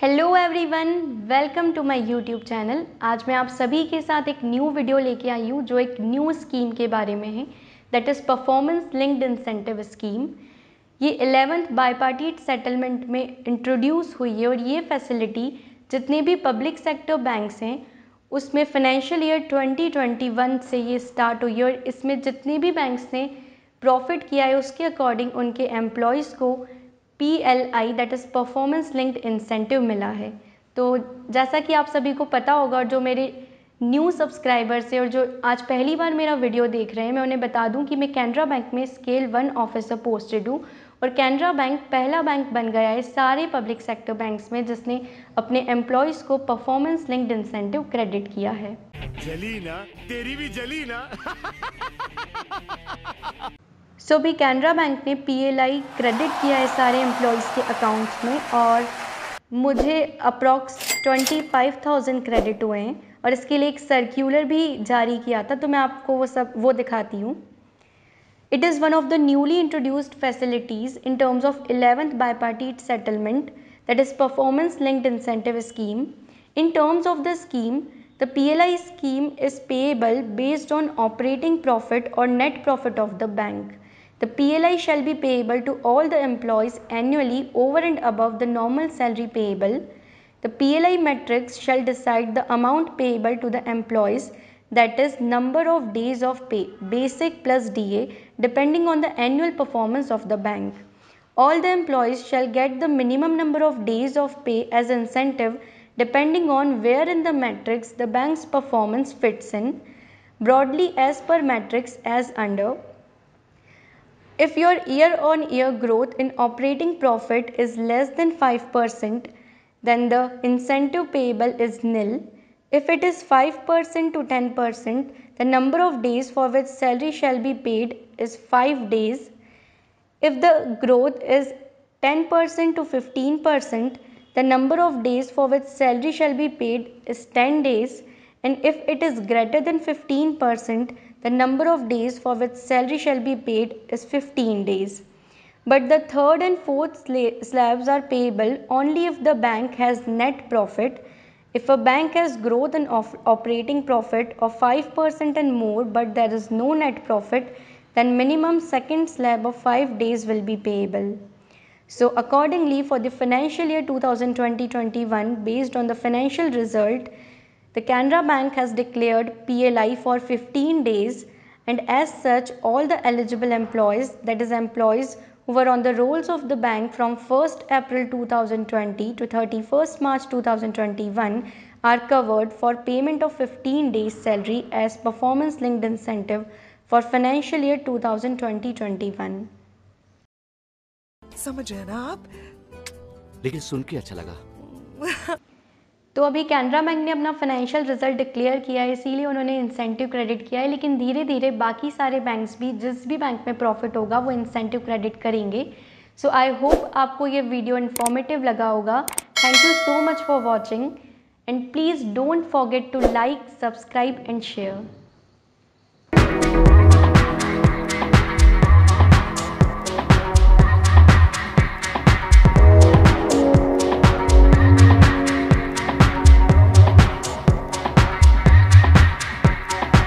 Hello everyone welcome to my YouTube channel आज मैं आप सभी के साथ एक न्यू वीडियो लेके आई हूँ जो एक न्यू स्कीम के बारे में है that is performance linked incentive scheme ये एलेवेंथ बायपार्टीट सेटलमेंट में इंट्रोड्यूस हुई है और ये फैसिलिटी जितने भी पब्लिक सेक्टर बैंक्स हैं उसमें फाइनेंशियल ईयर 2021 से ये स्टार्ट हुई है और इसमें जितने भी बैंक्स ने प्रॉफिट किया है उसके अकॉर्डिंग उनके एम्प्लॉयज़ को P L I that is performance linked incentive मिला है तो जैसा कि आप सभी को पता होगा जो मेरे न्यू सब्सक्राइबर्स है और जो आज पहली बार मेरा वीडियो देख रहे हैं मैं उन्हें बता दूं कि मैं कैनरा बैंक में स्केल वन ऑफिसर पोस्टेड हूं और कैनरा बैंक पहला बैंक बन गया है सारे पब्लिक सेक्टर बैंक्स में जिसने अपने एम्प्लॉयज़ को परफॉर्मेंस लिंक्ड इंसेंटिव क्रेडिट किया है जली ना तेरी भी जली ना सो भी कैनरा बैंक ने पीएलआई क्रेडिट किया है सारे एम्प्लॉयज़ के अकाउंट्स में और मुझे approx twenty five thousand credit हुए हैं और इसके लिए एक सर्क्यूलर भी जारी किया था तो मैं आपको वो सब वो दिखाती हूँ it is one of the newly introduced facilities in terms of eleventh bipartite settlement that is performance linked incentive scheme in terms of the scheme the P L I scheme is payable based on operating profit और net profit of the bank The PLI shall be payable to all the employees annually over and above the normal salary payable. The PLI metrics shall decide the amount payable to the employees that is number of days of pay basic plus DA depending on the annual performance of the bank. All the employees shall get the minimum number of days of pay as incentive depending on where in the matrix the bank's performance fits in broadly as per matrix as under if your year on year growth in operating profit is less than 5%, then the incentive payable is nil. If it is 5% to 10%, the number of days for which salary shall be paid is 5 days. If the growth is 10% to 15%, the number of days for which salary shall be paid is 10 days and if it is greater than 15%, the number of days for which salary shall be paid is 15 days. But the third and fourth slabs are payable only if the bank has net profit. If a bank has growth and operating profit of 5% and more but there is no net profit, then minimum second slab of 5 days will be payable. So accordingly for the financial year 2020-21 based on the financial result the Canara Bank has declared PLI for 15 days and as such all the eligible employees that is employees who were on the rolls of the bank from 1st April 2020 to 31st March 2021 are covered for payment of 15 days salary as performance linked incentive for financial year 2020-21 समझ ना आप लेकिन सुन के अच्छा लगा तो अभी Canara bank ने अपना फाइनेंशियल रिजल्ट डिक्लेयर किया है इसीलिए उन्होंने इंसेंटिव क्रेडिट किया है लेकिन धीरे धीरे बाकी सारे बैंक्स भी जिस भी बैंक में प्रॉफिट होगा वो इंसेंटिव क्रेडिट करेंगे सो आई होप आपको ये वीडियो इन्फॉर्मेटिव लगा होगा thank you so much for watching and please don't forget to like subscribe and share